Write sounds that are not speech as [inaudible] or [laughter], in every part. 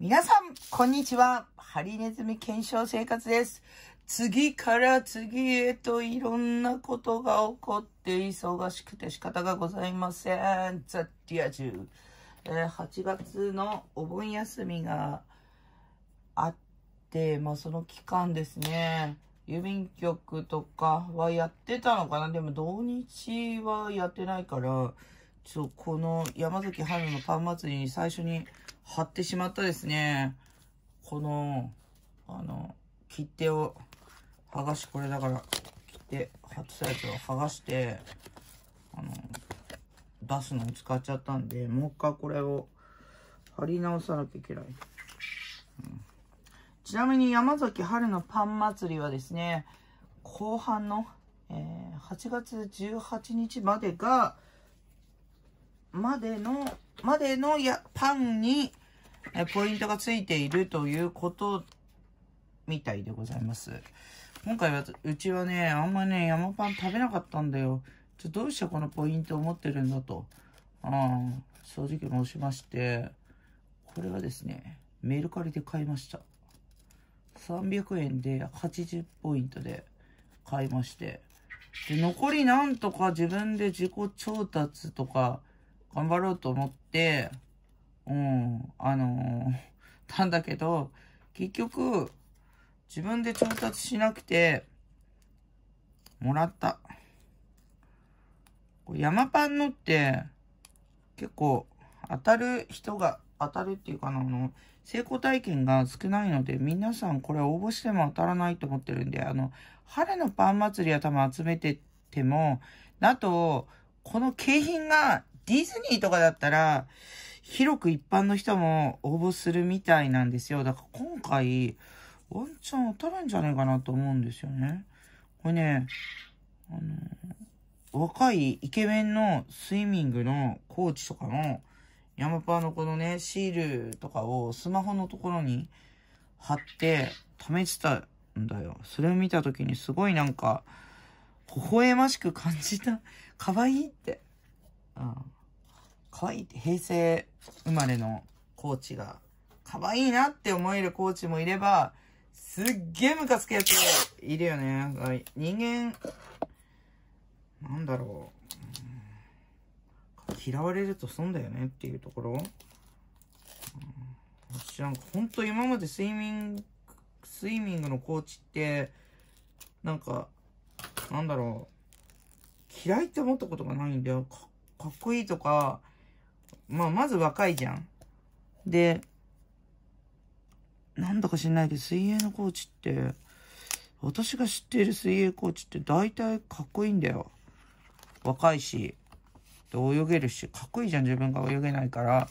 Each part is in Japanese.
皆さん、こんにちは。ハリネズミ検証生活です。次から次へといろんなことが起こって忙しくて仕方がございません。ザ・ディアジュ、えー、8月のお盆休みがあって、まあその期間ですね。郵便局とかはやってたのかなでも土日はやってないから、ちょ、この山崎春のパン祭りに最初に貼ってしまったですね。この、あの、切手を剥がし、これだから、切手貼ってたやつを剥がして、あの、出すのを使っちゃったんで、もう一回これを貼り直さなきゃいけない。うんちなみに山崎春のパン祭りはですね、後半の、えー、8月18日までが、までの、までのやパンにポイントがついているということみたいでございます。今回は、うちはね、あんまね、山パン食べなかったんだよ。ちょどうしてこのポイントを持ってるんだと、ん、正直申しまして、これはですね、メルカリで買いました。300円で80ポイントで買いまして、で残りなんとか自分で自己調達とか頑張ろうと思って、うん、あのー、たんだけど、結局、自分で調達しなくて、もらった。山パンのって、結構、当たる人が、当たるっていうかな、あの、成功体験が少ないので、皆さんこれ応募しても当たらないと思ってるんで、あの、春のパン祭りは多分集めてても、あと、この景品がディズニーとかだったら、広く一般の人も応募するみたいなんですよ。だから今回、ワンチャン当たるんじゃないかなと思うんですよね。これね、あの、若いイケメンのスイミングのコーチとかの、ヤマパーのこのね、シールとかをスマホのところに貼って試したんだよ。それを見た時にすごいなんか、微笑ましく感じた。可愛いって。ああ可愛い平成生まれのコーチが、可愛いなって思えるコーチもいれば、すっげえムカつくやついるよね。人間、なんだろう。嫌われると損だよねっていうところ。私なんか本当今までスイミング、スイミングのコーチって、なんか、なんだろう。嫌いって思ったことがないんだよ。かっこいいとか、まあ、まず若いじゃん。で、なんだか知んないけど、水泳のコーチって、私が知っている水泳コーチって大体かっこいいんだよ。若いし、で泳げるし、かっこいいじゃん、自分が泳げないから。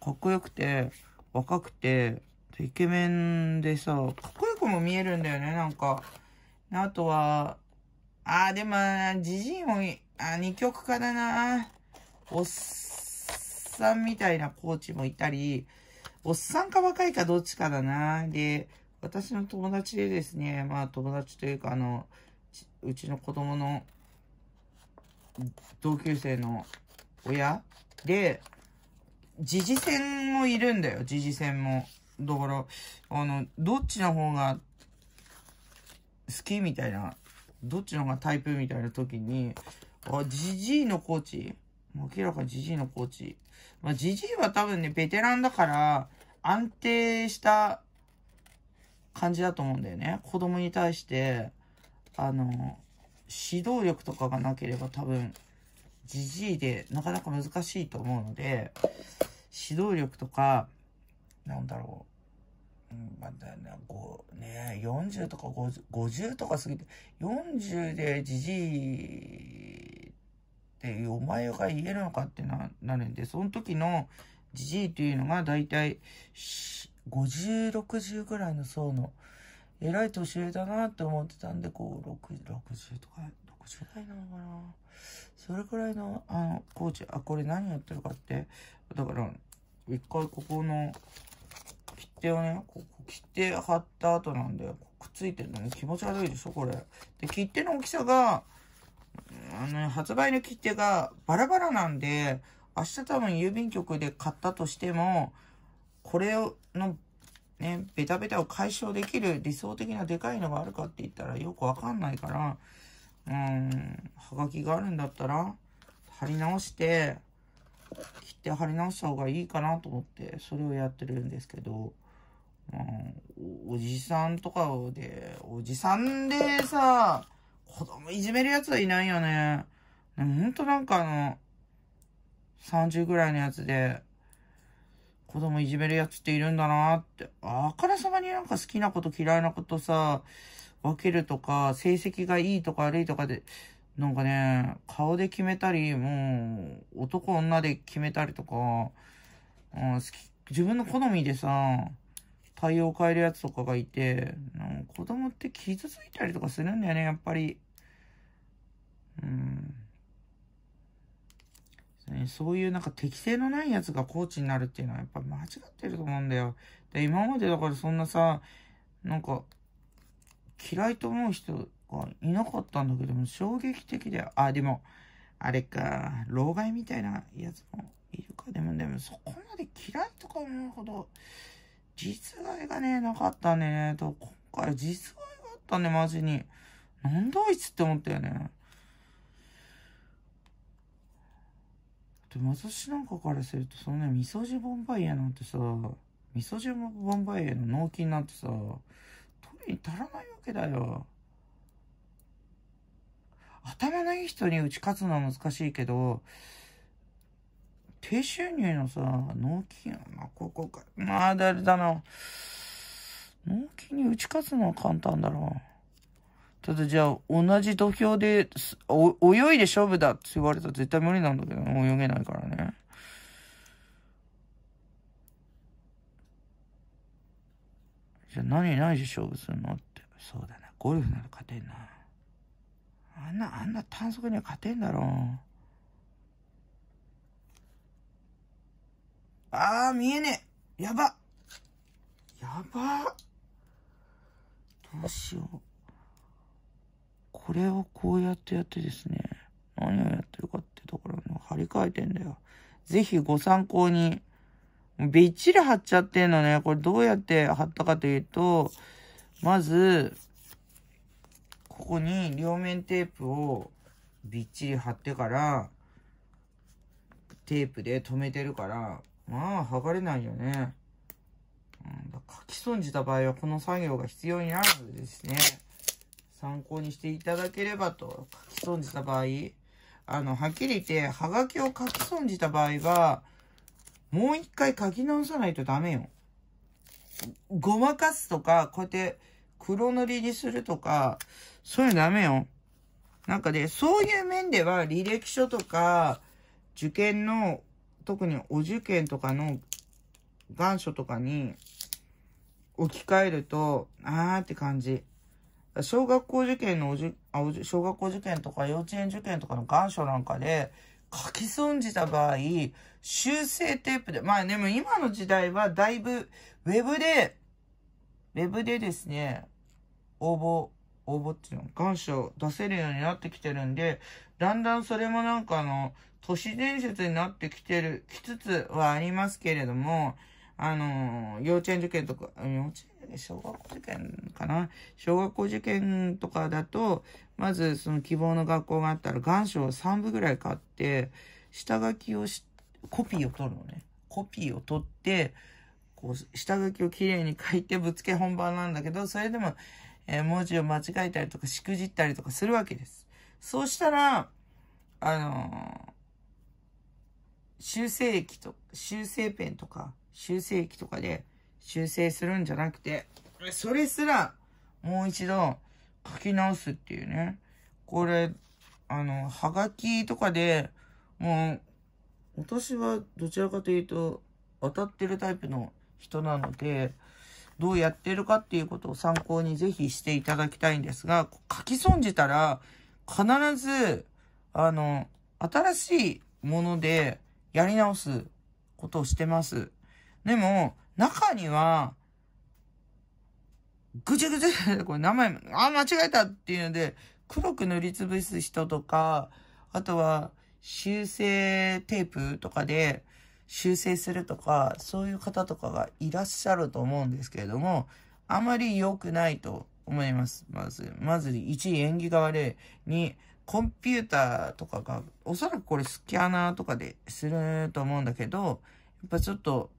かっこよくて、若くて、イケメンでさ、かっこよくも見えるんだよね、なんか。あとは、ああ、でも、じじいも、あ、二極化だな。おっさんみたいなコーチもいたり、おっさんか若いかどっちかだな。で、私の友達でですね、まあ友達というか、あの、うちの子供の同級生の親で、時事戦もいるんだよ、時事戦も。だから、あの、どっちの方が好きみたいな、どっちの方がタイプみたいな時に、あ、じじいのコーチ明らかじじいのコーチ。まあ、じじいは多分ね、ベテランだから、安定した感じだと思うんだよね。子供に対して、あの、指導力とかがなければ多分、じじいでなかなか難しいと思うので、指導力とか、なんだろう。うん、まだね、こね、40とか50、とか過ぎて、40でじじいってお前が言えるのかってな、なるんで、その時のじじいというのが大体50、60ぐらいの層の、えらい年上だなって思ってたんで、こう、60, 60とか、60代なのかなそれくらいの、あの、コーチ、あ、これ何やってるかって、だから、一回ここの、切手をね、ここ切手貼った後なんで、くっついてるのに気持ち悪いでしょ、これ。で、切手の大きさが、あの、発売の切手がバラバラなんで、明日多分郵便局で買ったとしても、これのね、ベタベタを解消できる理想的なでかいのがあるかって言ったらよくわかんないから、うん、はがきがあるんだったら、貼り直して、切って貼り直した方がいいかなと思って、それをやってるんですけど、うん、おじさんとかで、おじさんでさ、子供いじめるやつはいないよね。ほんとなんかあの、30ぐらいのやつで、子供いじめるやつっているんだなって、あからさまになんか好きなこと嫌いなことさ、分けるとか、成績がいいとか悪いとかで、なんかね、顔で決めたり、もう、男女で決めたりとか、うん、好き、自分の好みでさ、対応を変えるやつとかがいて、子供って傷ついたりとかするんだよね、やっぱり。うん。そういうなんか適性のないやつがコーチになるっていうのはやっぱ間違ってると思うんだよ。で今までだからそんなさ、なんか嫌いと思う人がいなかったんだけども衝撃的だよ。あ、でも、あれか、老害みたいなやつもいるか。でもでもそこまで嫌いとか思うほど実害がね、なかったね。と今回実害があったね、マジに。なんだあいつって思ったよね。でも私なんかからすると、そのね、みそじボンバイエなんてさ、みそじボンバイエの納金なんてさ、取りに足らないわけだよ。頭のいい人に打ち勝つのは難しいけど、低収入のさ、納金、まあ、ここか、まあ、誰だな。納金に打ち勝つのは簡単だろう。ただじゃあ、同じ土俵で、お、泳いで勝負だって言われたら絶対無理なんだけど、泳げないからね。じゃあ何何で勝負するのって。そうだな。ゴルフなら勝てんな。あんな、あんな短足には勝てんだろう。ああ、見えねえ。やば。やば。どうしよう。これをこうやってやってですね、何をやってるかってところう張り替えてんだよ。ぜひご参考に。びっちり貼っちゃってんのね。これどうやって貼ったかというと、まず、ここに両面テープをびっちり貼ってから、テープで留めてるから、まあ、剥がれないよね。うん、書き損じた場合はこの作業が必要になるのでですね。参考にしていただければと、書き損じた場合、あの、はっきり言って、はがきを書き損じた場合は、もう一回書き直さないとダメよ。ごまかすとか、こうやって黒塗りにするとか、そういうのダメよ。なんかね、そういう面では履歴書とか、受験の、特にお受験とかの願書とかに置き換えると、あーって感じ。小学校受験のおじあおじ、小学校受験とか幼稚園受験とかの願書なんかで、書き損じた場合、修正テープで、まあでも今の時代はだいぶ、ウェブで、ウェブでですね、応募、応募っていうの、願書出せるようになってきてるんで、だんだんそれもなんかあの、都市伝説になってきてる、きつつはありますけれども、あの、幼稚園受験とか、幼稚園小学校受験かな小学校受験とかだと、まずその希望の学校があったら願書を3部ぐらい買って、下書きをし、コピーを取るのね。コピーを取って、こう、下書きをきれいに書いてぶつけ本番なんだけど、それでも、えー、文字を間違えたりとか、しくじったりとかするわけです。そうしたら、あのー、修正液と、修正ペンとか、修正液とかで、修正するんじゃなくて、それすらもう一度書き直すっていうね。これ、あの、はがきとかで、もう、私はどちらかというと、当たってるタイプの人なので、どうやってるかっていうことを参考にぜひしていただきたいんですが、書き損じたら、必ず、あの、新しいものでやり直すことをしてます。でも、中には、ぐちゃぐちゃ、[laughs] これ名前、あ、間違えたっていうので、黒く塗りつぶす人とか、あとは修正テープとかで修正するとか、そういう方とかがいらっしゃると思うんですけれども、あまり良くないと思います。まず、まず1、演技が悪い。2、コンピューターとかが、おそらくこれスキャナーとかですると思うんだけど、やっぱちょっと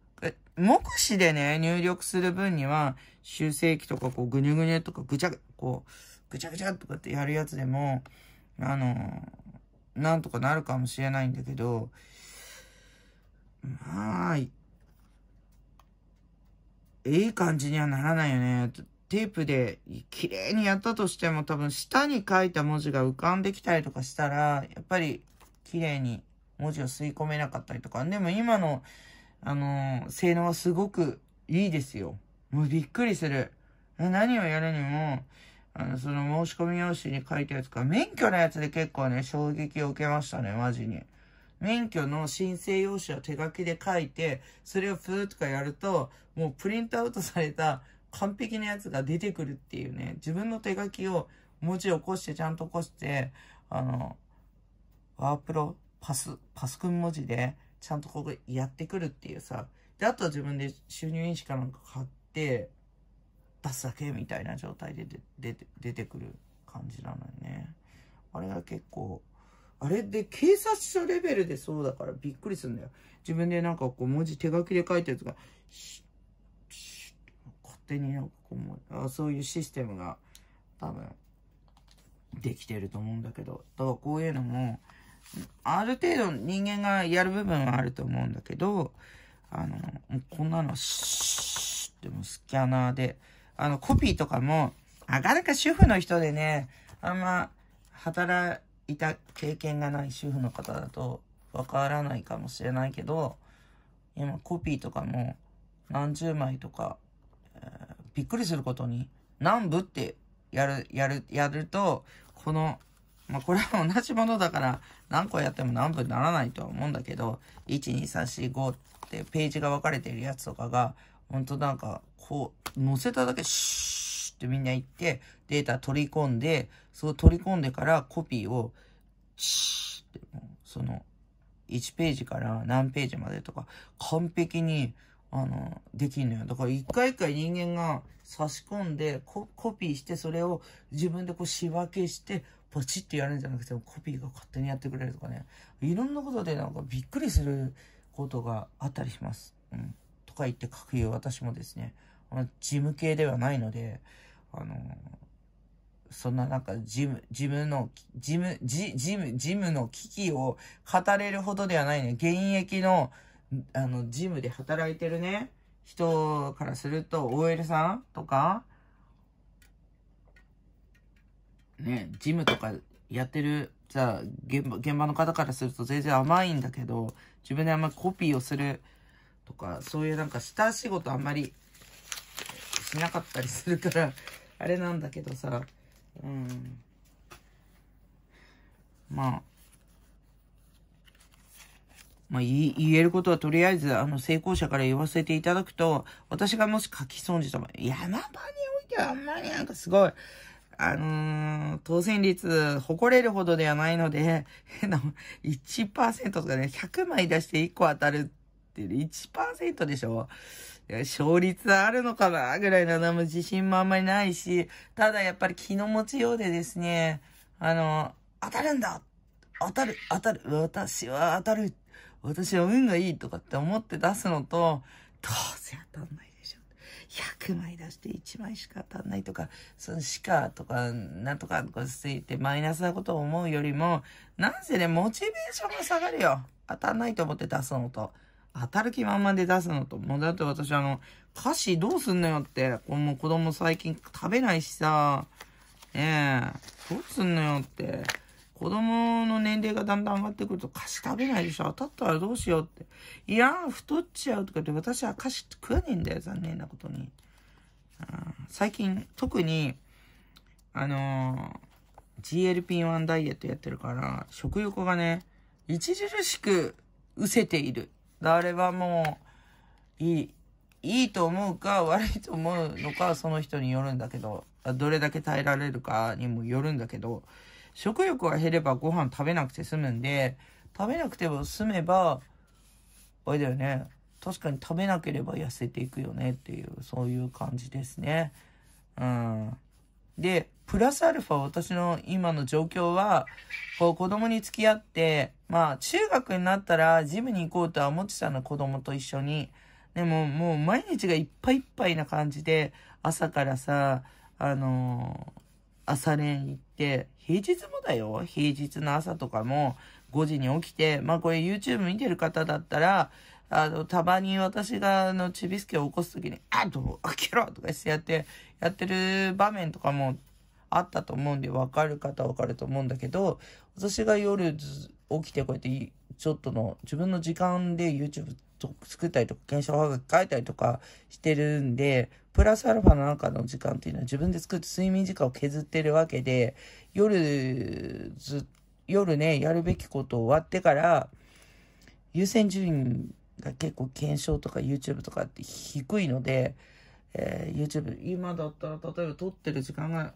目視でね、入力する分には、修正器とかこう、ぐにゅぐにゅとか、ぐちゃ、こう、ぐちゃぐちゃとかってやるやつでも、あのなんとかなるかもしれないんだけど、まあ、いい感じにはならないよね。テープで綺麗にやったとしても多分下に書いた文字が浮かんできたりとかしたら、やっぱり綺麗に文字を吸い込めなかったりとか。でも今のあのー、性能はすごくいいですよ。もうびっくりする。何をやるにも、あの、その申し込み用紙に書いたやつか、免許のやつで結構ね、衝撃を受けましたね、マジに。免許の申請用紙を手書きで書いて、それをプーとかやると、もうプリントアウトされた完璧なやつが出てくるっていうね、自分の手書きを文字起こして、ちゃんと起こして、あの、ワープロ、パス、パスくん文字で、ちゃんとここやってくるっていうさ。で、あとは自分で収入印紙かなんか買って、出すだけみたいな状態で出て、出てくる感じなのよね。あれが結構、あれで警察署レベルでそうだからびっくりするんだよ。自分でなんかこう文字手書きで書いたやつが、勝手になんかこううそういうシステムが多分できてると思うんだけど、だからこういうのも、ある程度人間がやる部分はあると思うんだけど、あの、もうこんなの、シューてもスキャナーで、あの、コピーとかも、なかなか主婦の人でね、あんま働いた経験がない主婦の方だとわからないかもしれないけど、今コピーとかも何十枚とか、えー、びっくりすることに何部ってやる、やる、やると、このまあ、これは同じものだから何個やっても何分ならないとは思うんだけど、12345ってページが分かれてるやつとかが、ほんとなんか、こう、載せただけシューってみんな行って、データ取り込んで、そう取り込んでからコピーをシューって、その、1ページから何ページまでとか、完璧に、あの、できんのよ。だから一回一回人間が差し込んでコ、コピーして、それを自分でこう仕分けして、ポチってやるんじゃなくて、コピーが勝手にやってくれるとかね。いろんなことでなんかびっくりすることがあったりします。うん。とか言って書くよ、私もですね。事務系ではないので、あのー、そんななんか、ジム、ジムの、事務、ジム、ジムの危機を語れるほどではないね。現役の、あの、ジムで働いてるね、人からすると、OL さんとか、ね、ジムとかやってる、じゃあ現場、現場の方からすると全然甘いんだけど、自分であんまりコピーをするとか、そういうなんか下仕事あんまりしなかったりするから、[laughs] あれなんだけどさ、うん。まあ、まあ、言えることはとりあえず、あの、成功者から言わせていただくと、私がもし書き損じた場合、山場においてはあんまりなんかすごい、あのー、当選率、誇れるほどではないので、変 [laughs] な、1%とかね、100枚出して1個当たるっていう、1%でしょ勝率あるのかなぐらいの、も自信もあんまりないし、ただやっぱり気の持ちようでですね、あの、当たるんだ当たる当たる私は当たる私は運がいいとかって思って出すのと、どうせ当たんない。100枚出して1枚しか当たんないとか、そのしかとか、なんとかとかついてマイナスなことを思うよりも、なんせね、モチベーションが下がるよ。当たんないと思って出すのと。当たる気満々で出すのと。もうだって私あの、歌詞どうすんのよって。もう子供最近食べないしさ。ねえ、どうすんのよって。子供の年齢がだんだん上がってくると菓子食べないでしょ当たったらどうしようって。いやー、太っちゃうとかって私は菓子食わねえんだよ、残念なことに。最近、特に、あのー、GLP-1 ダイエットやってるから、食欲がね、著しく失せている。あれはもう、いい、いいと思うか、悪いと思うのか、その人によるんだけど、どれだけ耐えられるかにもよるんだけど、食欲が減ればご飯食べなくて済むんで、食べなくても済めば、あれだよね。確かに食べなければ痩せていくよねっていう、そういう感じですね。うん。で、プラスアルファ私の今の状況は、こう子供に付き合って、まあ中学になったらジムに行こうとは思ってたの子供と一緒に。でももう毎日がいっぱいいっぱいな感じで、朝からさ、あのー朝練行って、平日もだよ。平日の朝とかも5時に起きて、まあこれ YouTube 見てる方だったら、あの、たまに私が、あの、ちびすけを起こすときに、あっと、開けろとかしてやって、やってる場面とかもあったと思うんで、わかる方わかると思うんだけど、私が夜ず、起きてこうやってちょっとの自分の時間で YouTube 作ったりとか、検証は書いたりとかしてるんで、プラスアルファの中の時間っていうのは自分で作って睡眠時間を削ってるわけで、夜ず、夜ね、やるべきことを終わってから、優先順位が結構検証とか YouTube とかって低いので、えー、YouTube、今だったら例えば撮ってる時間が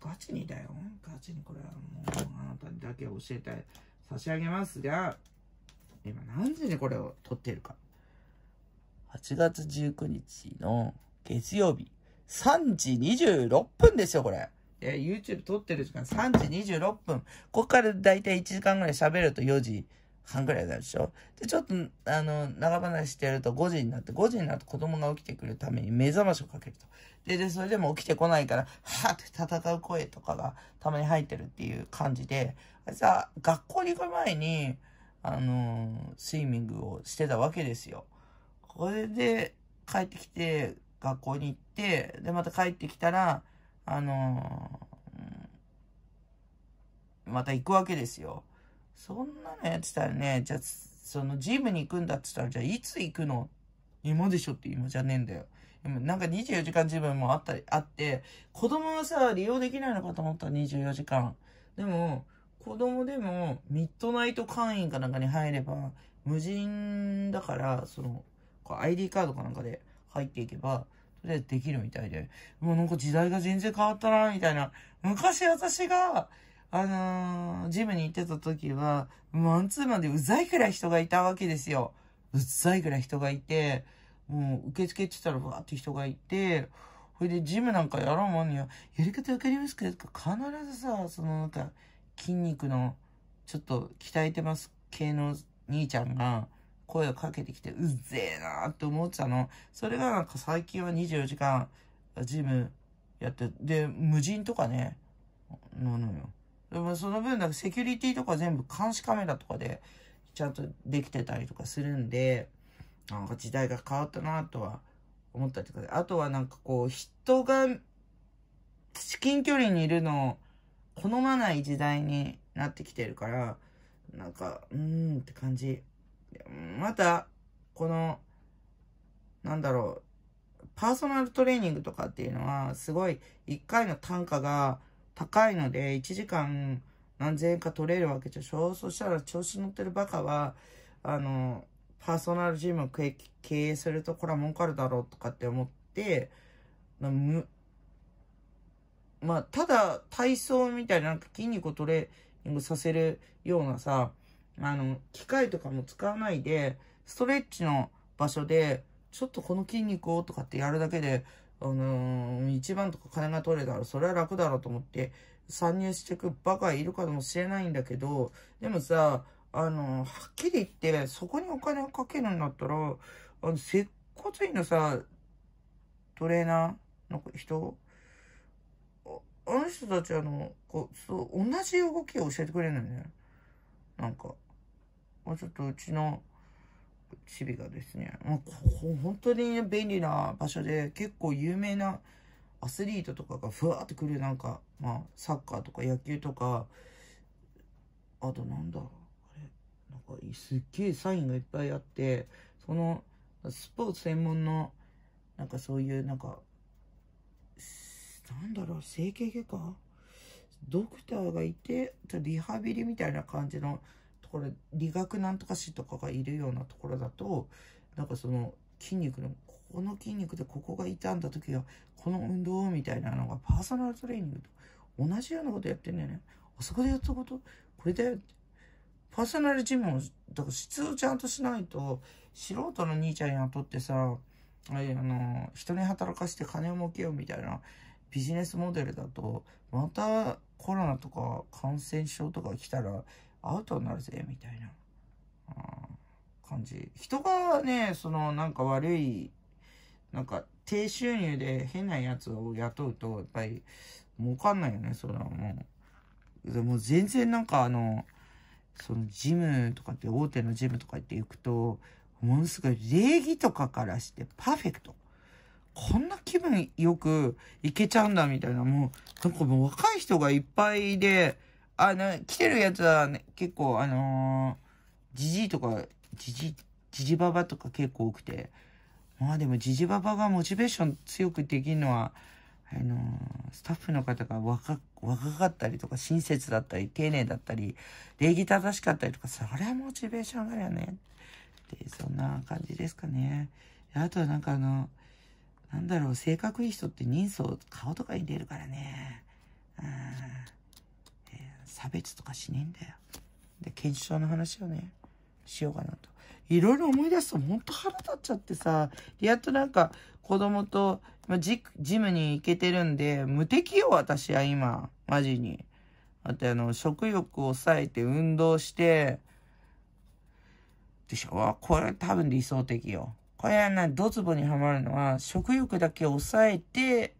ガチにだよ。ガチにこれはもうあなたにだけ教えたい。差し上げます。じゃあ、今何時にこれを撮っているか。8月19日の月曜日、3時26分ですよ、これ。え、YouTube 撮ってる時間3時26分。ここからだいたい1時間ぐらい喋ると4時半ぐらいになるでしょで、ちょっと、あの、長話してやると5時になって、5時になって子供が起きてくるために目覚ましをかけると。で、で、それでも起きてこないから、はーって戦う声とかがたまに入ってるっていう感じで、あいつは学校に行く前に、あのー、スイミングをしてたわけですよ。これで、帰ってきて、学校に行って、で、また帰ってきたら、あのー、また行くわけですよ。そんなのやってたらね、じゃあ、そのジムに行くんだって言ったら、じゃあいつ行くの今でしょって今じゃねえんだよ。なんか24時間ジムもあったり、あって、子供はさ、利用できないのかと思ったら24時間。でも、子供でもミッドナイト会員かなんかに入れば、無人だから、その、ID カードかなんかで入っていけば、とりあえずできるみたいで、もうなんか時代が全然変わったな、みたいな。昔私が、あのー、ジムに行ってた時は、マンツーマンでうざいくらい人がいたわけですよ。うざいくらい人がいて、もう受付って言ったらわーって人がいて、ほいでジムなんかやろうもんには、やり方わかりますか必ずさ、そのなんか、筋肉の、ちょっと鍛えてます系の兄ちゃんが、声をかけてきて、うっぜえなーって思ってたの。それがなんか最近は24時間、ジムやって、で、無人とかね、なのよ。でもその分、なんかセキュリティとか全部監視カメラとかでちゃんとできてたりとかするんで、なんか時代が変わったなとは思ったりとかで、あとはなんかこう、人が至近距離にいるのを好まない時代になってきてるから、なんか、うーんって感じ。また、この、なんだろう、パーソナルトレーニングとかっていうのは、すごい、一回の単価が、高いので、1時間何千円か取れるわけでしょそしたら調子乗ってるバカは、あの、パーソナルジムを経営するとこれは儲かるだろうとかって思って、まあ、ただ体操みたいななんか筋肉をトレーニングさせるようなさ、あの、機械とかも使わないで、ストレッチの場所で、ちょっとこの筋肉をとかってやるだけで、あのー、一番とか金が取れたら、それは楽だろうと思って、参入してくバカいるかもしれないんだけど、でもさ、あのー、はっきり言って、そこにお金をかけるんだったら、あの、接骨院のさ、トレーナーの人、あの人たちあの、こう、そう、同じ動きを教えてくれるのよね。なんか、ちょっとうちのチビがですね、まここ本当に便利な場所で、結構有名なアスリートとかがふわーってくる、なんか、まあ、サッカーとか野球とか、あとなんだ、あれ、なんかすっげえサインがいっぱいあって、その、スポーツ専門の、なんかそういう、なんか、なんだろう、整形外科ドクターがいて、リハビリみたいな感じのころ、理学なんとか師とかがいるようなところだと、なんかその筋肉の、ここの筋肉でここが傷んだ時は、この運動みたいなのがパーソナルトレーニングと同じようなことやってんだよね。あそこでやったこと、これだよ。パーソナルジムを、だから質をちゃんとしないと、素人の兄ちゃん雇ってさ、あの、人に働かして金を儲けようみたいなビジネスモデルだと、またコロナとか感染症とか来たら、アウトになるぜ、みたいな、感じ。人がね、その、なんか悪い、なんか、低収入で変なやつを雇うと、やっぱり、儲かんないよね、それはもう。でも全然なんかあの、そのジムとかって大手のジムとかって行くと、ものすごい礼儀とかからしてパーフェクト。こんな気分よく行けちゃうんだみたいな、もう、なんかもう若い人がいっぱいで、あの、来てるやつは、ね、結構、あのー、じじいとか、じじ、じじばばとか結構多くて、まあでもじじばばがモチベーション強くできるのは、あのー、スタッフの方が若、若かったりとか、親切だったり、丁寧だったり、礼儀正しかったりとか、それはモチベーション上がるよね。で、そんな感じですかね。あとはなんかあの、なんだろう、性格いい人って人相、顔とかに出るからね。うん差別とかしねえんだよ。で、検証の話をね、しようかなと。いろいろ思い出すとほんと腹立っちゃってさ、やっとなんか子供とジジムに行けてるんで、無敵よ私は今、マジに。あとあの、食欲を抑えて運動して、でしょこれ多分理想的よ。これはな、ドツボにはまるのは、食欲だけ抑えて、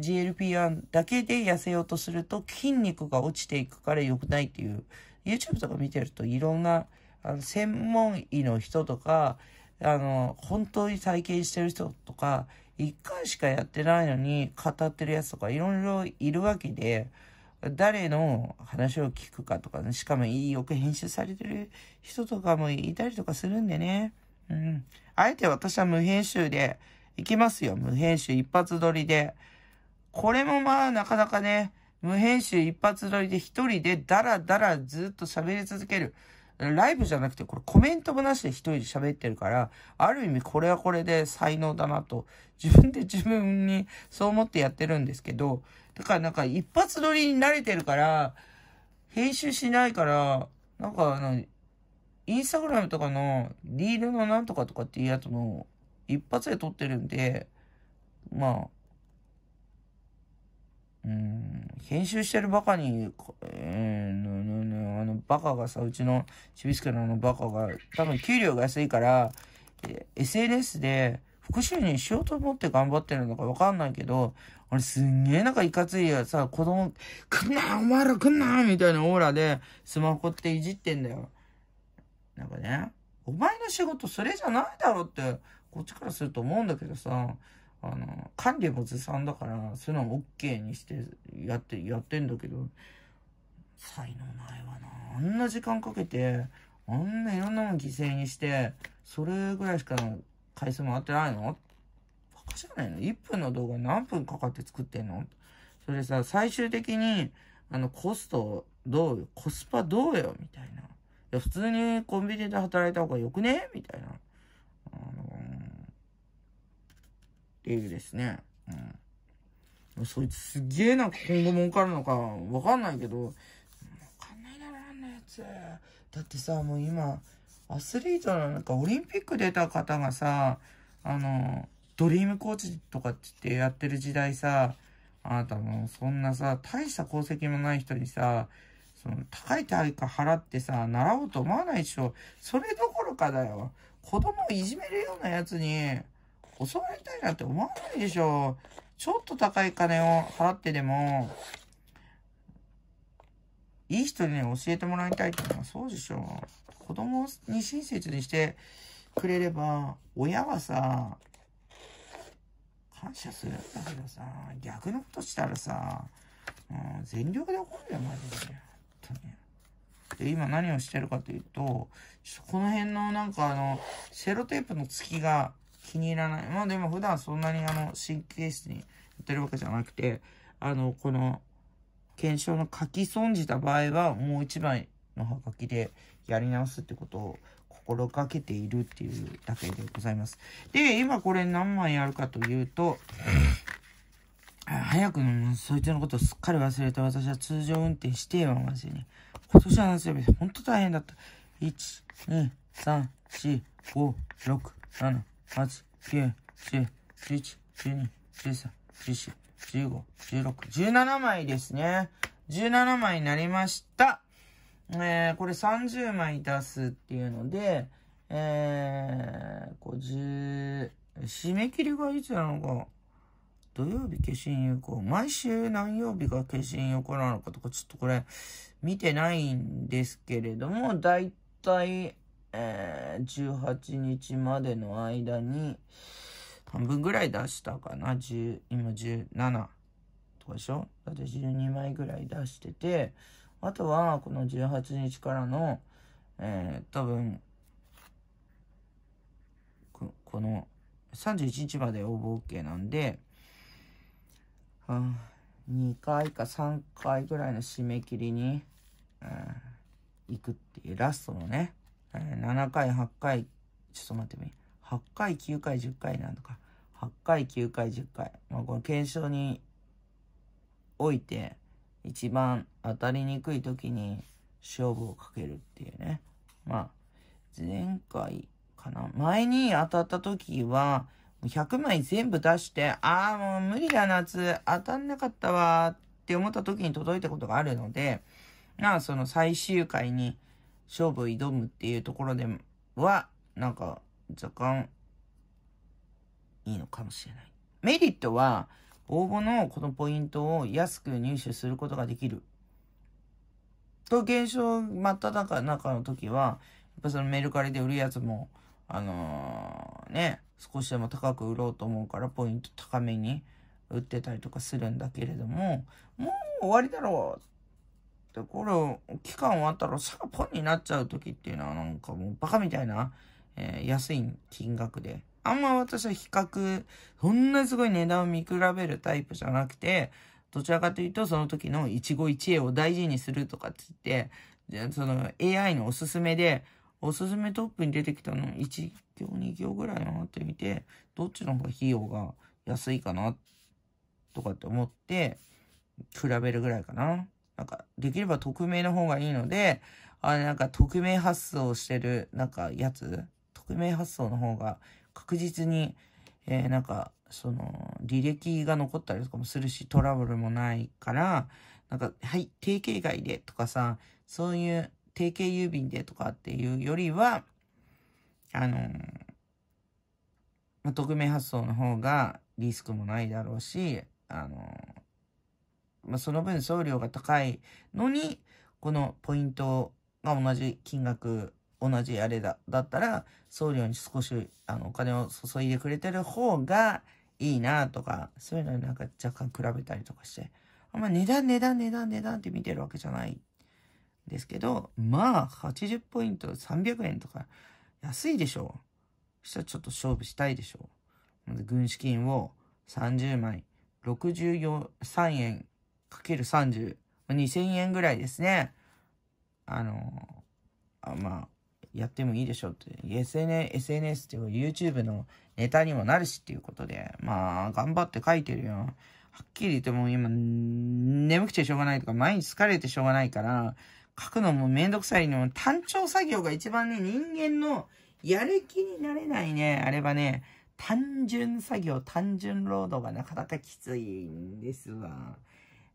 GLP-1 だけで痩せようとすると筋肉が落ちていくから良くないっていう、YouTube とか見てるといろんな、あの、専門医の人とか、あの、本当に体験してる人とか、一回しかやってないのに語ってるやつとかいろいろいるわけで、誰の話を聞くかとかね、しかもよく編集されてる人とかもいたりとかするんでね。うん。あえて私は無編集で行きますよ。無編集一発撮りで。これもまあなかなかね、無編集一発撮りで一人でダラダラずっと喋り続ける。ライブじゃなくて、これコメントもなしで一人で喋ってるから、ある意味これはこれで才能だなと、自分で自分にそう思ってやってるんですけど、だからなんか一発撮りに慣れてるから、編集しないから、なんかあの、インスタグラムとかのリールのなんとかとかっていうやつも一発で撮ってるんで、まあ、うん、編集してるバカに、えー、のののあのバカがさ、うちのちびすけのあのバカが、多分給料が安いから、SNS で副収入しようと思って頑張ってるのかわかんないけど、俺すんげえなんかいかついやさ、子供、来んなお前ら来んなみたいなオーラでスマホっていじってんだよ。なんかね、お前の仕事それじゃないだろって、こっちからすると思うんだけどさ、あの、管理もずさんだから、そういうのも OK にしてやって、やってんだけど、才能ないわな。あんな時間かけて、あんないろんなもん犠牲にして、それぐらいしか回数回ってないのバカじゃないの ?1 分の動画何分かかって作ってんのそれさ、最終的に、あの、コストどうよコスパどうよみたいな。いや、普通にコンビニで働いた方がよくねみたいな。あのーていうですね。うん。そいつすげえなんか今後儲かるのかわかんないけど、わかんないだろ、あんなやつ。だってさ、もう今、アスリートのなんかオリンピック出た方がさ、あの、ドリームコーチとかってやってる時代さ、あなたもそんなさ、大した功績もない人にさ、その高い対価払ってさ、習おうと思わないでしょ。それどころかだよ。子供をいじめるようなやつに、教わりたいなって思わないでしょ。ちょっと高い金を払ってでも、いい人に、ね、教えてもらいたいっていうのはそうでしょ。子供に親切にしてくれれば、親はさ、感謝するんだけどさ、逆のことしたらさ、うん、全力で怒るよ、マジで。本当に。で、今何をしてるかというと、この辺のなんかあの、セロテープの月が気に入らない。まあでも普段そんなにあの、神経質にやってるわけじゃなくて、あの、この、検証の書き損じた場合は、もう一枚のハガキでやり直すってことを心がけているっていうだけでございます。で、今これ何枚やるかというと、早くそいつのことをすっかり忘れて私は通常運転してよ、マジに。今年は夏休み、ほんと大変だった。1、2、3、4、5、6、7、八、九、十、十一、十二、十三、十四、十五、十六、十七枚ですね。十七枚になりました。えー、これ三十枚出すっていうので、えー、50、締め切りがいつなのか、土曜日消印有効、毎週何曜日が消印有効なのかとか、ちょっとこれ見てないんですけれども、だいたい、えー、18日までの間に、半分ぐらい出したかな。10、今17とかでしょだって12枚ぐらい出してて、あとはこの18日からの、えー、多分、ここの31日まで応募 OK なんで、はあ、2回か3回ぐらいの締め切りに、うん、行くっていうラストのね、7回、8回、ちょっと待ってみ8回、9回、10回なんとか、8回、9回、10回。まあ、この検証において、一番当たりにくい時に勝負をかけるっていうね。まあ、前回かな。前に当たった時は、100枚全部出して、ああ、もう無理だ夏、当たんなかったわって思った時に届いたことがあるので、まあ、その最終回に、勝負挑むっていうところでは、なんか、若干、いいのかもしれない。メリットは、応募のこのポイントを安く入手することができる。と、現象真った中中の時は、やっぱそのメルカリで売るやつも、あのー、ね、少しでも高く売ろうと思うからポイント高めに売ってたりとかするんだけれども、もう終わりだろうで、これ、期間終わったらさあポンになっちゃう時っていうのはなんかもうバカみたいな、えー、安い金額で。あんま私は比較、そんなすごい値段を見比べるタイプじゃなくて、どちらかというとその時の一期一会を大事にするとかって言って、でその AI のおすすめで、おすすめトップに出てきたの1行2行ぐらい回ってみて、どっちの方が費用が安いかなとかって思って、比べるぐらいかな。なんか、できれば匿名の方がいいので、あれなんか匿名発送してる、なんかやつ、匿名発送の方が確実に、えー、なんか、その、履歴が残ったりとかもするし、トラブルもないから、なんか、はい、定型外でとかさ、そういう定型郵便でとかっていうよりは、あのー、まあ、匿名発送の方がリスクもないだろうし、あのーまあ、その分送料が高いのに、このポイントが同じ金額、同じあれだ、だったら、送料に少し、あの、お金を注いでくれてる方がいいなとか、そういうのになんか若干比べたりとかして、あんま値段、値段、値段、値段って見てるわけじゃないですけど、まあ、80ポイント300円とか、安いでしょう。したらちょっと勝負したいでしょう。軍資金を30枚、64、3円かける30、2000円ぐらいですね。あの、あまあ、やってもいいでしょうって。SNS、SNS っていう YouTube のネタにもなるしっていうことで、まあ、頑張って書いてるよ。はっきり言っても今、眠くてしょうがないとか、毎日疲れてしょうがないから、書くのもめんどくさいの。単調作業が一番ね、人間のやる気になれないね、あればね、単純作業、単純労働がなかなかきついんですわ。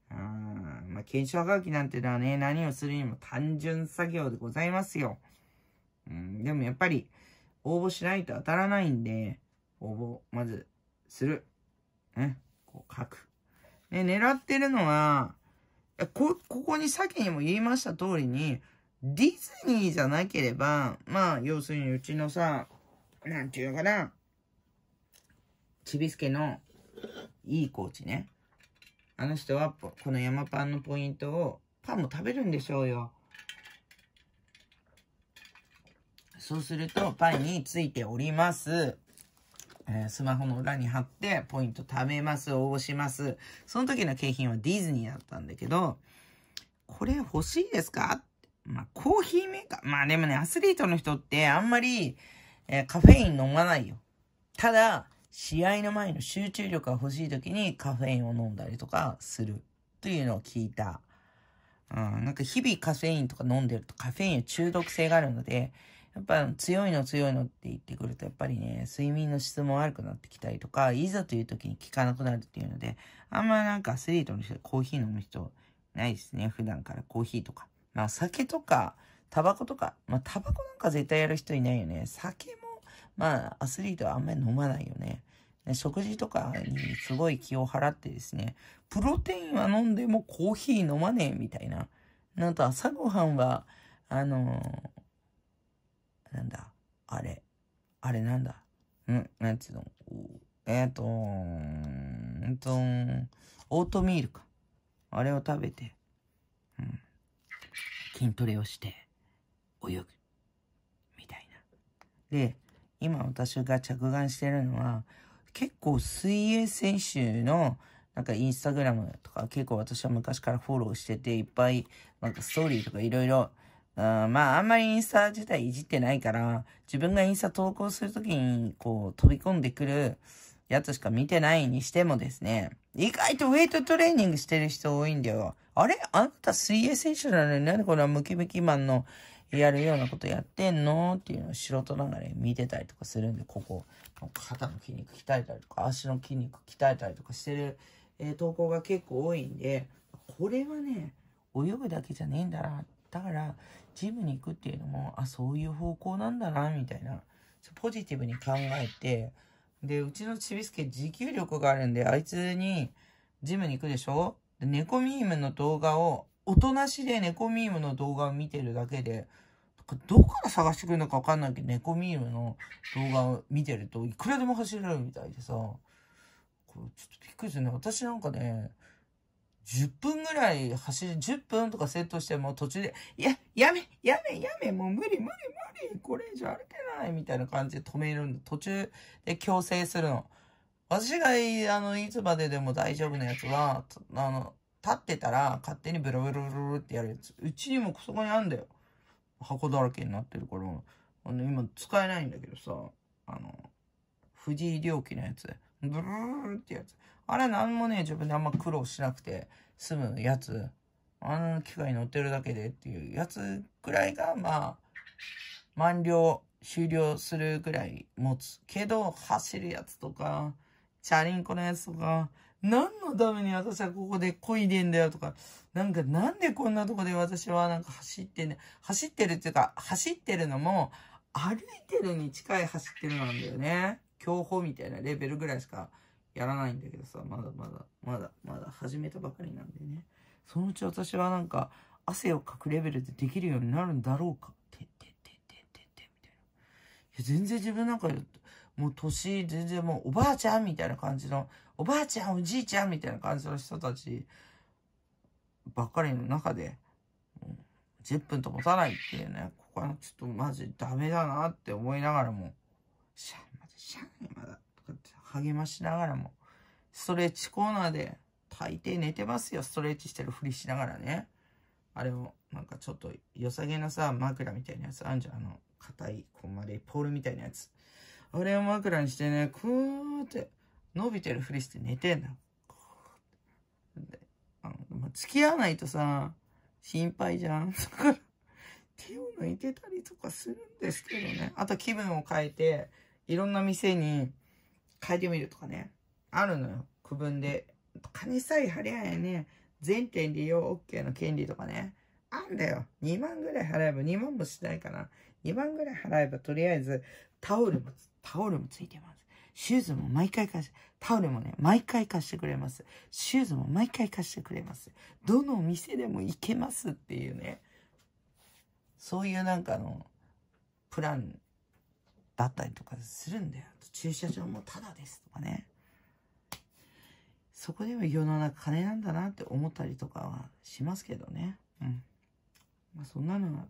まあ、検証はがきなんてのはね、何をするにも単純作業でございますよ。うん。でもやっぱり、応募しないと当たらないんで、応募、まず、する。ね。こう書く。ね、狙ってるのは、こ、ここに先にも言いました通りに、ディズニーじゃなければ、まあ、要するにうちのさ、なんていうのかな、ちびすけのいいコーチね。あの人は、この山パンのポイントを、パンも食べるんでしょうよ。そうすると、パンについております。えー、スマホの裏に貼って、ポイント貯めます、応募します。その時の景品はディズニーだったんだけど、これ欲しいですかまあ、コーヒーメーカー。まあでもね、アスリートの人ってあんまり、えー、カフェイン飲まないよ。ただ、試合の前の集中力が欲しい時にカフェインを飲んだりとかするというのを聞いた。うん、なんか日々カフェインとか飲んでるとカフェイン中毒性があるので、やっぱ強いの強いのって言ってくると、やっぱりね、睡眠の質も悪くなってきたりとか、いざという時に効かなくなるっていうので、あんまなんかアスリートの人コーヒー飲む人ないですね。普段からコーヒーとか。まあ酒とか、タバコとか、まあタバコなんか絶対やる人いないよね。酒も、まあアスリートはあんまり飲まないよね。食事とかにすごい気を払ってですね、プロテインは飲んでもコーヒー飲まねえみたいな。なんと朝ごはんは、あのー、なんだ、あれ、あれなんだ、ん、なんつうの、えっ、ー、とー、んとオートミールか。あれを食べて、うん、筋トレをして、泳ぐ、みたいな。で、今私が着眼してるのは、結構水泳選手のなんかインスタグラムとか結構私は昔からフォローしてていっぱいなんかストーリーとかいろいろまああんまりインスタ自体いじってないから自分がインスタ投稿するときにこう飛び込んでくるやつしか見てないにしてもですね意外とウェイトトレーニングしてる人多いんだよあれあんた水泳選手なのになんでこんなムキムキマンのやるようなことやってんのっていうのを素人ながら見てたりとかするんで、ここ肩の筋肉鍛えたりとか、足の筋肉鍛えたりとかしてる、えー、投稿が結構多いんで、これはね、泳ぐだけじゃねえんだな。だから、ジムに行くっていうのも、あ、そういう方向なんだな、みたいな。ポジティブに考えて、で、うちのちびすけ持久力があるんで、あいつに、ジムに行くでしょで、猫ミームの動画を、音なしで猫ミームの動画を見てるだけで、どこから探してくるのかわかんないけど、猫ミームの動画を見てると、いくらでも走れるみたいでさ、これちょっとびっくりするね。私なんかね、10分ぐらい走り、10分とかセットしても途中で、いや、やめ、やめ、やめ、もう無理、無理、無理、これ以上歩けない、みたいな感じで止めるんで、途中で強制するの。私が、あの、いつまででも大丈夫なやつは、あの、立ってたら勝手にブルブルブルってやるやつ。うちにもそこにあんだよ。箱だらけになってるから、あの今使えないんだけどさ、あの、藤井良機のやつ、ブルーってやつ。あれなんもね、自分であんま苦労しなくて済むやつ。あの機械に乗ってるだけでっていうやつくらいが、まあ、満了、終了するぐらい持つ。けど、走るやつとか、チャリンコのやつとか、何のために私はここで漕いでんだよとか、なんかなんでこんなとこで私はなんか走ってんね走ってるっていうか、走ってるのも、歩いてるに近い走ってるなんだよね。競歩みたいなレベルぐらいしかやらないんだけどさ、まだまだ、まだ、まだ始めたばかりなんでね。そのうち私はなんか、汗をかくレベルでできるようになるんだろうか。てってってってってってみたいな。いや、全然自分なんか、もう年、全然もうおばあちゃんみたいな感じのおばあちゃん、おじいちゃんみたいな感じの人たちばっかりの中で、10分と持たないっていうね、ここはちょっとマジダメだなって思いながらも、シャン、まだシャン、まだ、とかって励ましながらも、ストレッチコーナーで、大抵寝てますよ、ストレッチしてるふりしながらね。あれも、なんかちょっと良さげなさ、枕みたいなやつあるじゃん。あの、硬い、こうまで、ポールみたいなやつ。あれを枕にしてね、クーって、伸びてるふりして寝てんだあの、まあ、付き合わないとさ、心配じゃん。[laughs] だから、手を抜いてたりとかするんですけどね。あと気分を変えて、いろんな店に変えてみるとかね。あるのよ。区分で。金さえ張り合えね、全店利用 OK の権利とかね。あんだよ。2万ぐらい払えば、2万もしないかな。2万ぐらい払えば、とりあえず、タオルも、タオルもついてます。シューズも毎回貸し、タオルもね、毎回貸してくれます。シューズも毎回貸してくれます。どのお店でも行けますっていうね。そういうなんかの、プランだったりとかするんだよ。駐車場もタダですとかね。そこでも世の中金なんだなって思ったりとかはしますけどね。うん。まあそんなのは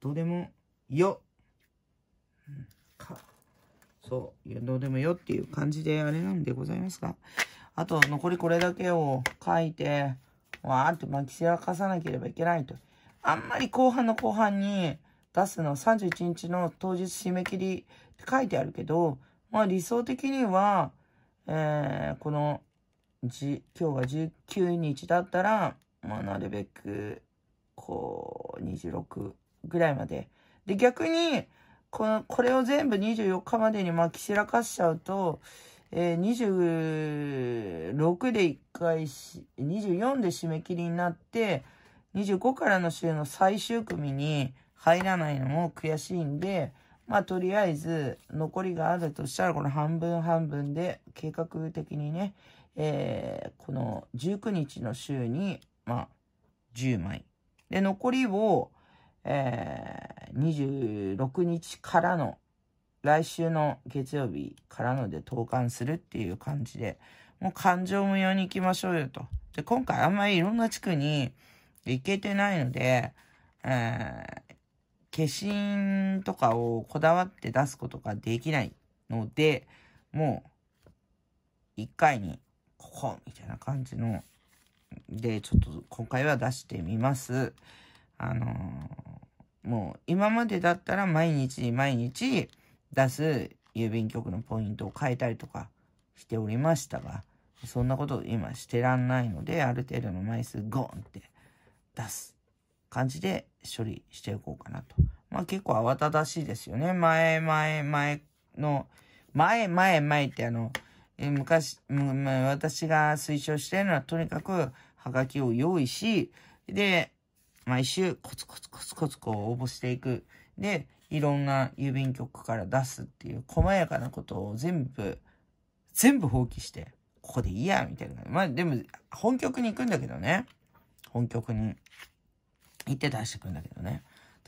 どうでもよ。うん、か。そう、どうでもよっていう感じであれなんでございますが、あと残りこれだけを書いて、わーって巻き散らかさなければいけないと。あんまり後半の後半に出すの31日の当日締め切りって書いてあるけど、まあ理想的には、えー、この、じ、今日が19日だったら、まあなるべく、こう、26ぐらいまで。で、逆に、この、これを全部24日までにまき散らかしちゃうと、えー、26で1回し、24で締め切りになって、25からの週の最終組に入らないのも悔しいんで、まあとりあえず残りがあるとしたらこの半分半分で計画的にね、えー、この19日の週に、まあ10枚。で、残りをえー、26日からの、来週の月曜日からので投函するっていう感じで、もう感情無用に行きましょうよと。で、今回あんまりいろんな地区に行けてないので、えー、化身とかをこだわって出すことができないので、もう、一回に、ここみたいな感じの、で、ちょっと今回は出してみます。あのーもう今までだったら毎日毎日出す郵便局のポイントを変えたりとかしておりましたが、そんなこと今してらんないので、ある程度の枚数ゴンって出す感じで処理していこうかなと。まあ結構慌ただしいですよね。前前前の、前前前ってあの、え昔、私が推奨してるのはとにかくハガキを用意し、で、毎週コツコツコツコツこう応募していく。で、いろんな郵便局から出すっていう細やかなことを全部、全部放棄して、ここでいいや、みたいな。まあでも、本局に行くんだけどね。本局に行って出してくんだけどね。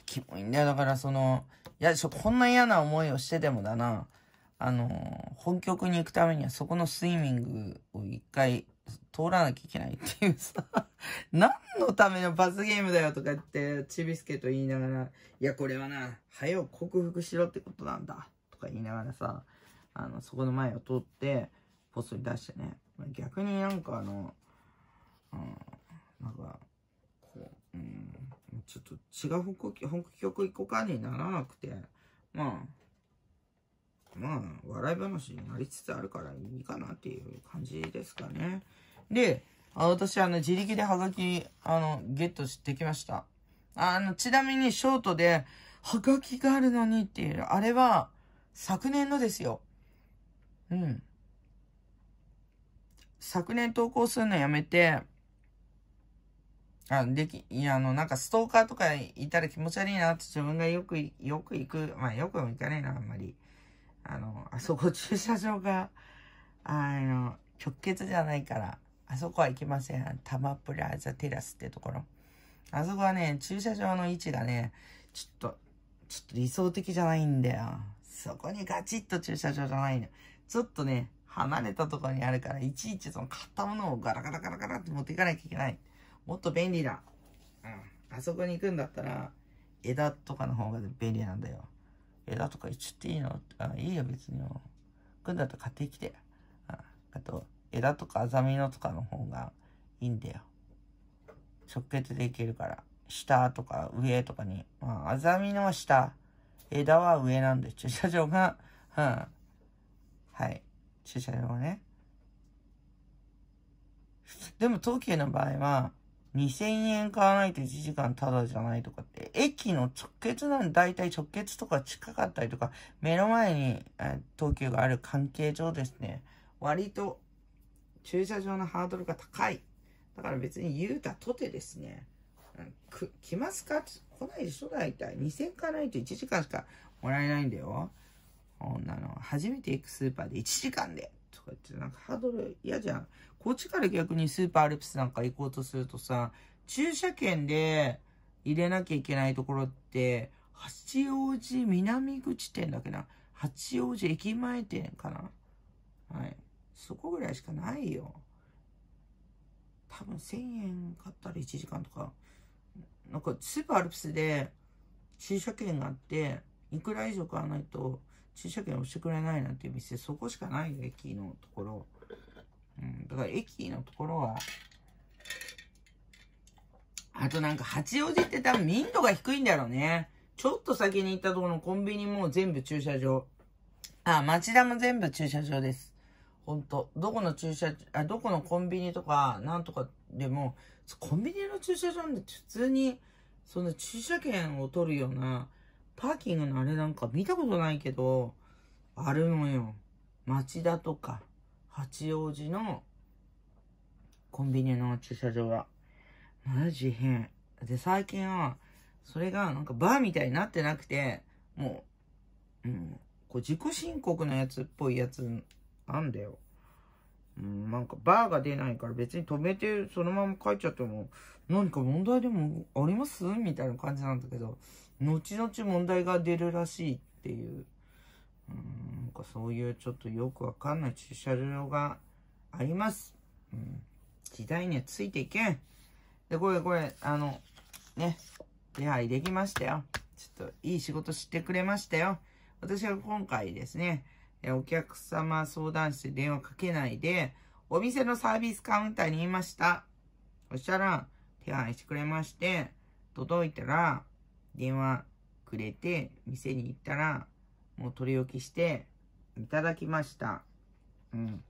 キモいんだよ。だからその、いや、こんな嫌な思いをしてでもだな、あの、本局に行くためにはそこのスイミングを一回通らなきゃいけないっていうさ、[laughs] 何のための罰ゲームだよとか言って、ちびすけと言いながら、いや、これはな、早よ克服しろってことなんだ、とか言いながらさ、あの、そこの前を通って、ポストに出してね、逆になんかあの、うん、なんか、こう、うん、ちょっと違う報告、報告行こうかにならなくて、まあ、まあ、笑い話になりつつあるからいいかなっていう感じですかね。で、あ私、あの、自力でハガキ、あの、ゲットしてきました。あの、ちなみにショートで、ハガキがあるのにっていう、あれは、昨年のですよ。うん。昨年投稿するのやめて、あ、でき、いや、あの、なんかストーカーとかいたら気持ち悪いなって自分がよく、よく行く、まあよく行かないな、あんまり。あの、あそこ駐車場が、[laughs] あの、直結じゃないから、あそこは行きません。タマプラザテラスってところ。あそこはね、駐車場の位置がね、ちょっと、ちょっと理想的じゃないんだよ。そこにガチッと駐車場じゃないの。ちょっとね、離れたところにあるから、いちいちその買ったものをガラガラガラガラって持っていかなきゃいけない。もっと便利だ。うん。あそこに行くんだったら、枝とかの方が便利なんだよ。えだとか言っちゃっていいのあ、いいよ別にくんだと買ってきて。ああと、枝とかアザミのとかの方がいいんだよ。直結できるから。下とか上とかに。まあ、アザミの下。枝は上なんで、駐車場が、うん。はい。駐車場ね。でも、東急の場合は、2000円買わないと1時間タダじゃないとかって、駅の直結なんで、だいたい直結とか近かったりとか、目の前に、え東急がある関係上ですね、割と駐車場のハードルが高い。だから別に言うたとてですね、く来ますか来ないでしょ大体。2000買わないと1時間しかもらえないんだよ。女の、初めて行くスーパーで1時間でか言ってなんかハードル嫌じゃん。こっちから逆にスーパーアルプスなんか行こうとするとさ、駐車券で入れなきゃいけないところって、八王子南口店だっけな。八王子駅前店かな。はい。そこぐらいしかないよ。多分1000円買ったら1時間とか。なんかスーパーアルプスで駐車券があって、いくら以上買わないと駐車券押してくれないなんていう店、そこしかないよ、駅のところ。うん、だから駅のところは、あとなんか八王子って多分民度が低いんだろうね。ちょっと先に行ったところのコンビニも全部駐車場。あ、町田も全部駐車場です。ほんと。どこの駐車、あ、どこのコンビニとか、なんとかでも、コンビニの駐車場って普通に、その駐車券を取るようなパーキングのあれなんか見たことないけど、あるのよ。町田とか、八王子のコンビニの駐車場は。マジ変。で、最近は、それがなんかバーみたいになってなくて、もう、うん、こう自己申告のやつっぽいやつなんだよ。うん、なんかバーが出ないから別に止めてそのまま帰っちゃっても何か問題でもありますみたいな感じなんだけど、後々問題が出るらしいっていう、うん、なんかそういうちょっとよくわかんない駐車場があります。うん、時代にはついていけん。で、これこれ、あの、ね、手配できましたよ。ちょっといい仕事してくれましたよ。私は今回ですね、お客様相談室電話かけないで、お店のサービスカウンターにいました。そしたら、手配してくれまして、届いたら、電話くれて、店に行ったら、もう取り置きして、いただきました。うん。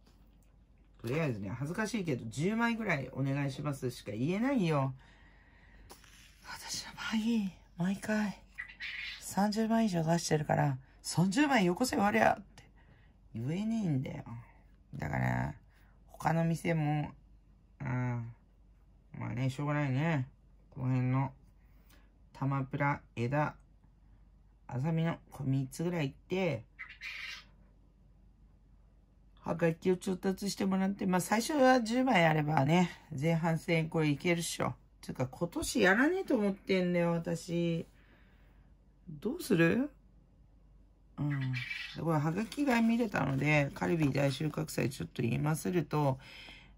とりあえずね、恥ずかしいけど、10枚ぐらいお願いしますしか言えないよ。私の場合、毎回、30枚以上出してるから、30枚よこせ割りゃって言えねえんだよ。だから、他の店も、うん、まあね、しょうがないね。この辺の。玉プラ、枝、あざみの、これ3つぐらいいって、はがきを調達してもらって、まあ最初は10枚あればね、前半戦これいけるっしょ。つうか今年やらねえと思ってんだよ、私。どうするうん。これ、はがきが見れたので、カルビー大収穫祭ちょっと今すると、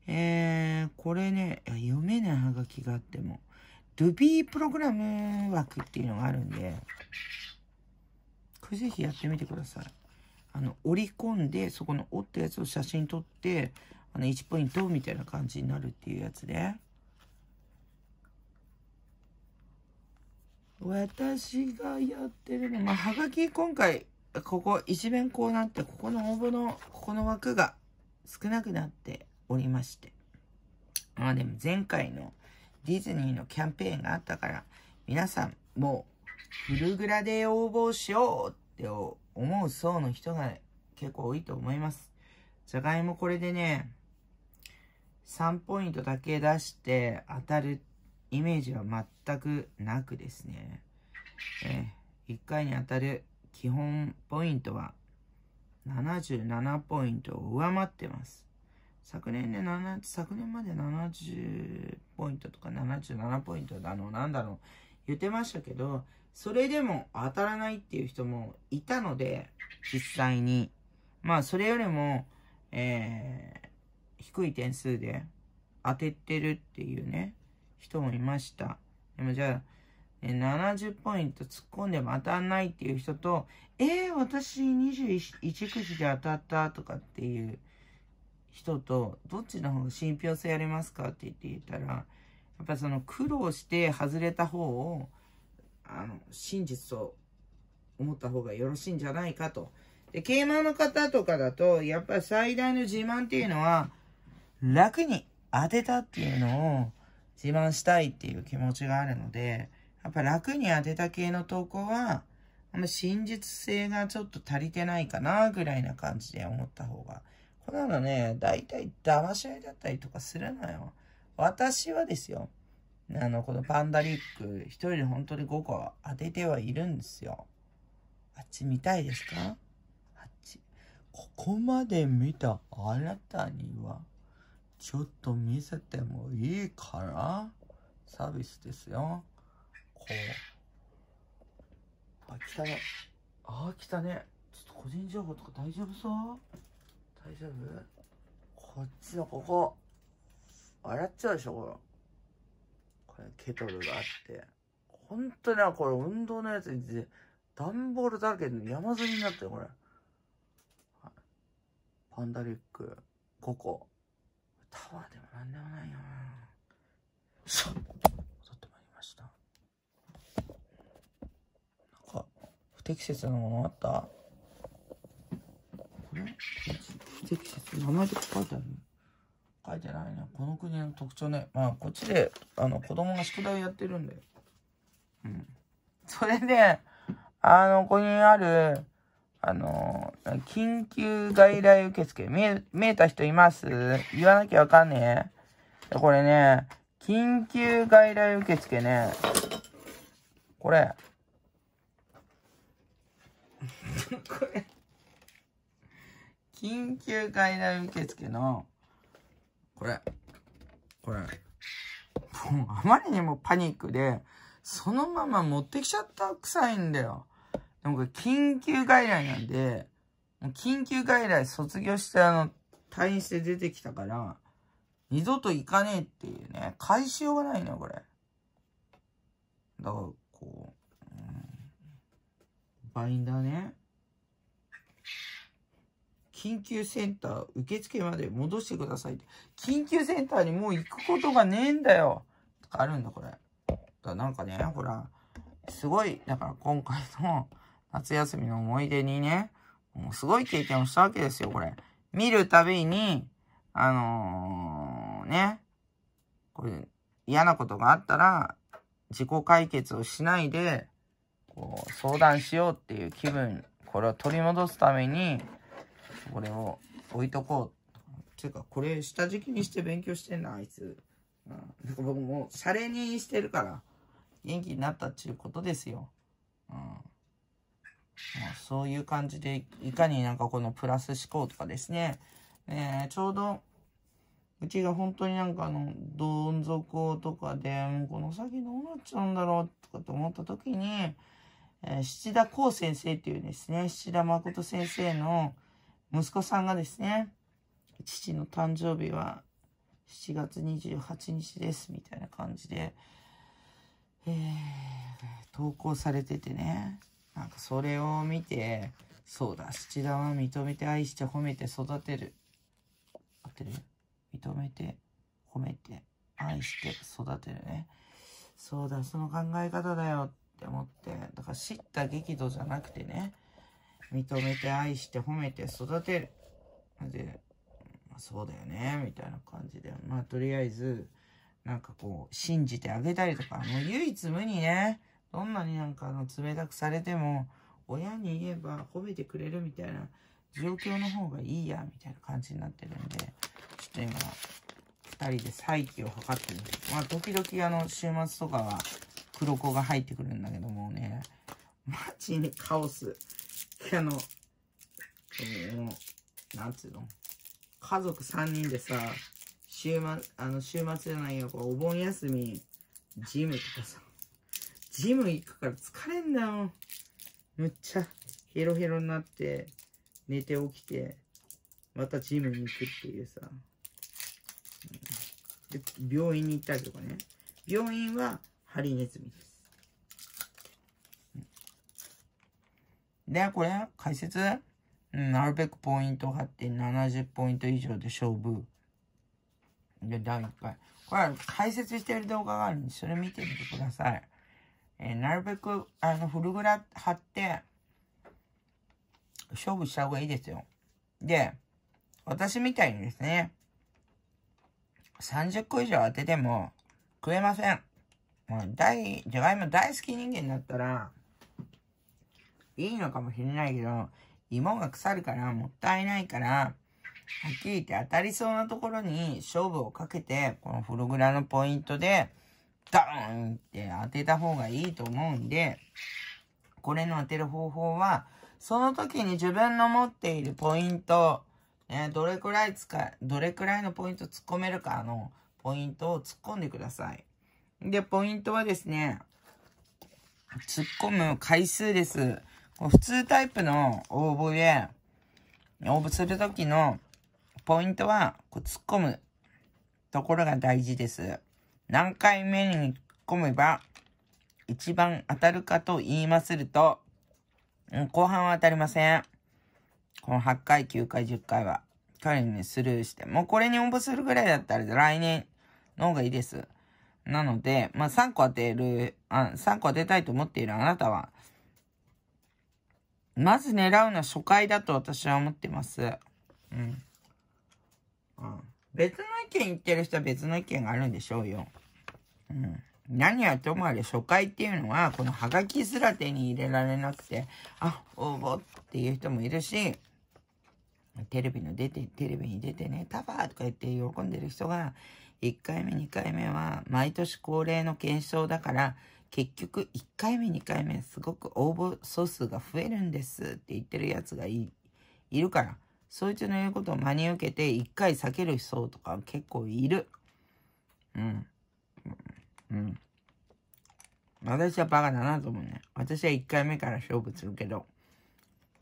えー、これね、読めないはがきがあっても。Ruby プログラム枠っていうのがあるんで、これぜひやってみてください。あの、折り込んで、そこの折ったやつを写真撮って、あの、1ポイントみたいな感じになるっていうやつで。私がやってるの、まあ、はがき今回、ここ、一面こうなって、ここの応募の、ここの枠が少なくなっておりまして。まあでも前回のディズニーのキャンペーンがあったから、皆さん、もう、フルグラで応募しようって思う層の人が結構多いと思います。じゃがいもこれでね、3ポイントだけ出して当たるイメージは全くなくですね。え1回に当たる基本ポイントは77ポイントを上回ってます。昨年ね、7、昨年まで70ポイントとか77ポイントだの、なんだの、言ってましたけど、それでも当たらないっていう人もいたので、実際に。まあ、それよりも、えー、低い点数で当ててるっていうね、人もいました。でもじゃあ、70ポイント突っ込んでも当たんないっていう人と、えー、私21くじで当たったとかっていう人とどっちの方が信憑性ありますかって言っていたら、やっぱその苦労して外れた方を、あの、真実と思った方がよろしいんじゃないかと。で、競馬の方とかだと、やっぱ最大の自慢っていうのは、楽に当てたっていうのを自慢したいっていう気持ちがあるので、やっぱ楽に当てた系の投稿は、真実性がちょっと足りてないかなぐらいな感じで思った方がんなのね、大体騙し合いだったりとかするのよ。私はですよ、あの、このパンダリック、一人で本当に5個当ててはいるんですよ。あっち見たいですかあっち。ここまで見たあなたには、ちょっと見せてもいいかなサービスですよ。こう。あ、来たね。あ、来たね。ちょっと個人情報とか大丈夫そう大丈夫こっちのここ、洗っちゃうでしょ、これ。これ、ケトルがあって。ほんとね、これ運動のやつにて、段ボールだらけの山積みになってる、これ。パンダリック、5個。タワーでもなんでもないよな。さあ、戻ってまいりました。なんか、不適切なものあった不適切。名前とか書いてある書いてないね。この国の特徴ね。まあ、こっちで、あの、子供が宿題やってるんで。うん。それで、あの、ここにある、あの、緊急外来受付。見え、見えた人います言わなきゃわかんねえ。これね、緊急外来受付ね。これ。これ。緊急外来受付の、これ、これ、もうあまりにもパニックで、そのまま持ってきちゃった臭いんだよ。でもこれ緊急外来なんで、緊急外来卒業してあの、退院して出てきたから、二度と行かねえっていうね、返しようがないのよ、これ。だから、こう、うん、バインダーね。緊急センター受付まで戻してくださいって。緊急センターにもう行くことがねえんだよとかあるんだ、これ。だなんかね、ほら、すごい、だから今回の [laughs] 夏休みの思い出にね、もうすごい経験をしたわけですよ、これ。見るたびに、あのー、ね、これ、嫌なことがあったら、自己解決をしないで、こう、相談しようっていう気分、これを取り戻すために、これを置いとこう。ていうか、これ下敷きにして勉強してんな、あいつ。うん。なんか僕もう、シャレにしてるから、元気になったっちゅうことですよ。うん。まあ、そういう感じで、いかになんかこのプラス思考とかですね、えー、ちょうど、うちが本当になんかあの、どん底とかで、もうこの先どうなっちゃうんだろうとかと思った時に、えー、七田光先生っていうですね、七田誠先生の、息子さんがですね、父の誕生日は7月28日です、みたいな感じで、えー、投稿されててね、なんかそれを見て、そうだ、七段は認めて愛して褒めて育てる。合ってる認めて、褒めて、愛して育てるね。そうだ、その考え方だよって思って、だから知った激怒じゃなくてね、認めて愛して褒めて育てる。で、まあ、そうだよね、みたいな感じで。まあとりあえず、なんかこう、信じてあげたりとか、もう唯一無二ね、どんなになんかあの冷たくされても、親に言えば褒めてくれるみたいな状況の方がいいや、みたいな感じになってるんで、ちょっと今、2人で再起を図ってるす。まあ、時々あの、週末とかは黒子が入ってくるんだけどもね、マジにカオス。あの、うん、なんつうの家族3人でさ、週末、あの、週末じゃないよ、お盆休み、ジムとかさ、ジム行くから疲れんだよ。むっちゃヘロヘロになって、寝て起きて、またジムに行くっていうさ。で、病院に行ったりとかね。病院は、ハリネズミです。で、これ、解説うん、なるべくポイント張って70ポイント以上で勝負。で、第1回。これ、解説してる動画があるんで、それ見てみてください。えー、なるべく、あの、フルグラ貼って、勝負した方がいいですよ。で、私みたいにですね、30個以上当てても食えません。もう大、じゃがいも大好き人間だったら、いいのかもしれないけど、芋が腐るからもったいないから、はっきり言って当たりそうなところに勝負をかけて、このフログラのポイントで、ダーンって当てた方がいいと思うんで、これの当てる方法は、その時に自分の持っているポイント、ね、どれくらい使、どれくらいのポイント突っ込めるかのポイントを突っ込んでください。で、ポイントはですね、突っ込む回数です。普通タイプの応募で、応募するときのポイントは、こう突っ込むところが大事です。何回目に突っ込めば、一番当たるかと言いますると、後半は当たりません。この8回、9回、10回は。彼にスルーして。もうこれに応募するぐらいだったら来年の方がいいです。なので、まあ3個当てる、あ3個当てたいと思っているあなたは、まず狙うのは初回だと私は思ってます。うん。別の意見言ってる人は別の意見があるんでしょうよ。うん。何はともあれ初回っていうのは、このハガキすら手に入れられなくて、あ、応募っていう人もいるし、テレビの出て、テレビに出てね、タバーとか言って喜んでる人が、1回目、2回目は毎年恒例の検証だから、結局1回目2回目すごく応募総数が増えるんですって言ってるやつがいいるから、そいつの言うことを真に受けて1回避ける人とか結構いる。うん。うん。私はバカだなと思うね。私は1回目から勝負するけど、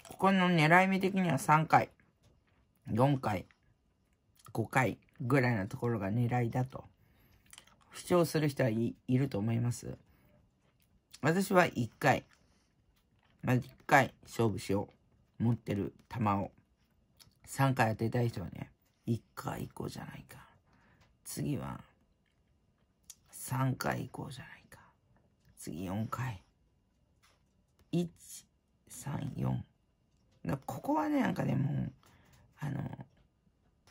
ここの狙い目的には3回、4回、5回ぐらいのところが狙いだと。主張する人はい、いると思います。私は一回、まず一回勝負しよう。持ってる球を。三回当てたい人はね、一回行こうじゃないか。次は、三回行こうじゃないか。次四回。一、三、四。ここはね、なんかね、もう、あの、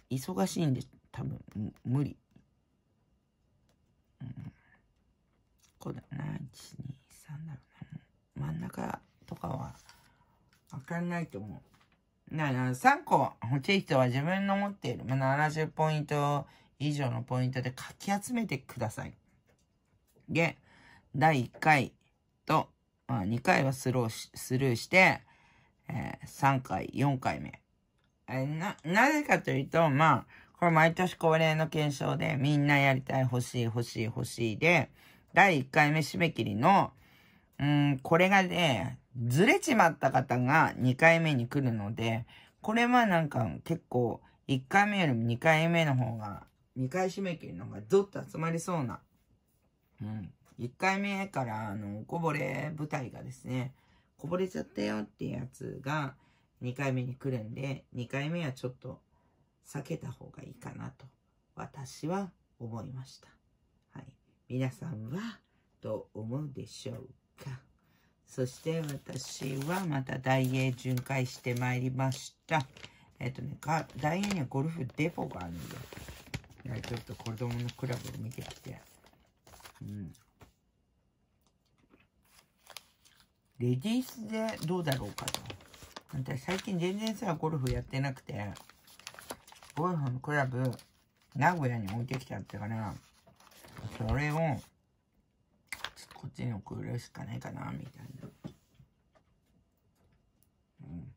忙しいんで、多分、無理。うん、ここだな、一、二。なんだろうな。真ん中とかは、わかんないと思う。な、な、3個欲しい人は自分の持っている、まあ、70ポイント以上のポイントでかき集めてください。で、第1回と、まあ、2回はスローし、スルーして、えー、3回、4回目。えー、な、なぜかというと、まあ、これ毎年恒例の検証で、みんなやりたい、欲しい、欲しい、欲しいで、第1回目締め切りの、うん、これがね、ずれちまった方が2回目に来るので、これはなんか結構1回目よりも2回目の方が、2回締め切るのがゾッと集まりそうな。うん。1回目から、あの、こぼれ舞台がですね、こぼれちゃったよっていうやつが2回目に来るんで、2回目はちょっと避けた方がいいかなと、私は思いました。はい。皆さんはどう思うでしょうか。そして私はまた大英巡回してまいりました。えっ、とね、大英にはゴルフデポがあるんでちょっと子供のクラブを見てきて。うん。レディースでどうだろうかと。私最近全然さ、ゴルフやってなくて、ゴルフのクラブ、名古屋に置いてきちゃったから、それを、こっちに送るしかないかなみたいなうん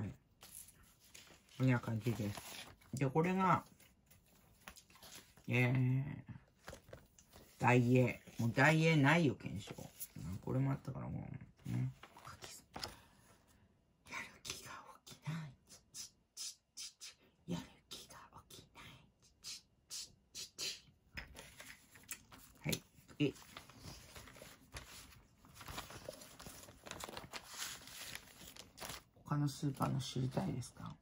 はいこんな感じですでこれがえー、大英もう大英ないよ検証これもあったからもうスーパーの知りたいですか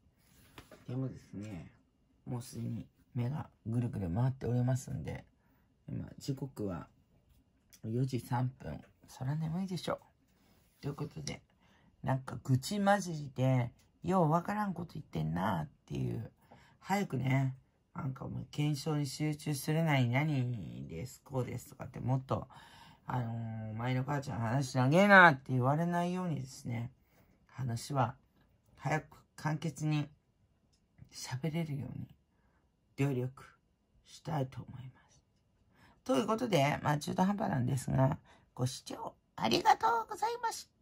でもですね、もうすでに目がぐるぐる回っておりますんで、今、時刻は4時3分。そら眠いでしょう。ということで、なんか愚痴混じりで、ようわからんこと言ってんなっていう、早くね、なんかもう検証に集中するなり何です、こうですとかってもっと、あのー、前の母ちゃん話投げなって言われないようにですね、話は早く簡潔に喋れるように努力したいと思います。ということで、まあ中途半端なんですが、ご視聴ありがとうございました。